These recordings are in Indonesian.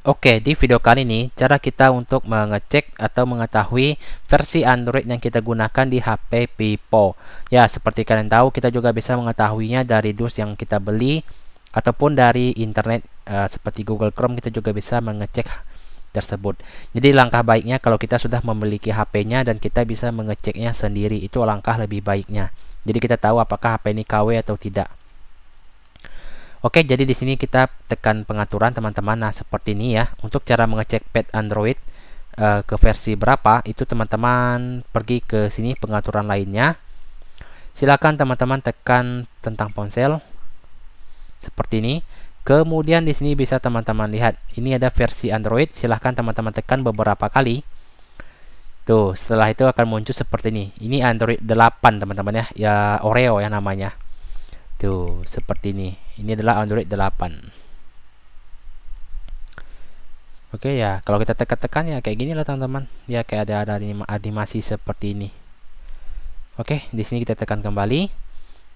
Oke, di video kali ini cara kita untuk mengecek atau mengetahui versi Android yang kita gunakan di HP Vivo. Ya, seperti kalian tahu kita juga bisa mengetahuinya dari dus yang kita beli ataupun dari internet e, seperti Google Chrome kita juga bisa mengecek tersebut. Jadi langkah baiknya kalau kita sudah memiliki HP-nya dan kita bisa mengeceknya sendiri itu langkah lebih baiknya. Jadi kita tahu apakah HP ini KW atau tidak. Oke, jadi di sini kita tekan pengaturan teman-teman. Nah, seperti ini ya. Untuk cara mengecek pad Android uh, ke versi berapa, itu teman-teman pergi ke sini pengaturan lainnya. Silakan teman-teman tekan tentang ponsel seperti ini. Kemudian di sini bisa teman-teman lihat, ini ada versi Android. Silahkan teman-teman tekan beberapa kali. Tuh, setelah itu akan muncul seperti ini. Ini Android 8 teman-teman ya, ya Oreo ya namanya itu seperti ini. Ini adalah Android 8. Oke ya, kalau kita tekan-tekan ya kayak gini lah teman-teman. Ya kayak ada ada animasi seperti ini. Oke, di sini kita tekan kembali.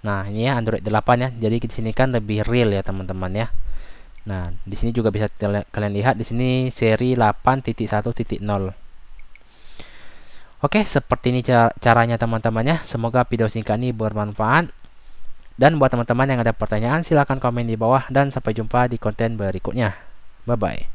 Nah, ini ya Android 8 ya. Jadi di sini kan lebih real ya teman-teman ya. Nah, di sini juga bisa kalian lihat di sini seri 8.1.0. Oke, seperti ini caranya teman-teman ya. Semoga video singkat ini bermanfaat. Dan buat teman-teman yang ada pertanyaan silahkan komen di bawah dan sampai jumpa di konten berikutnya. Bye-bye.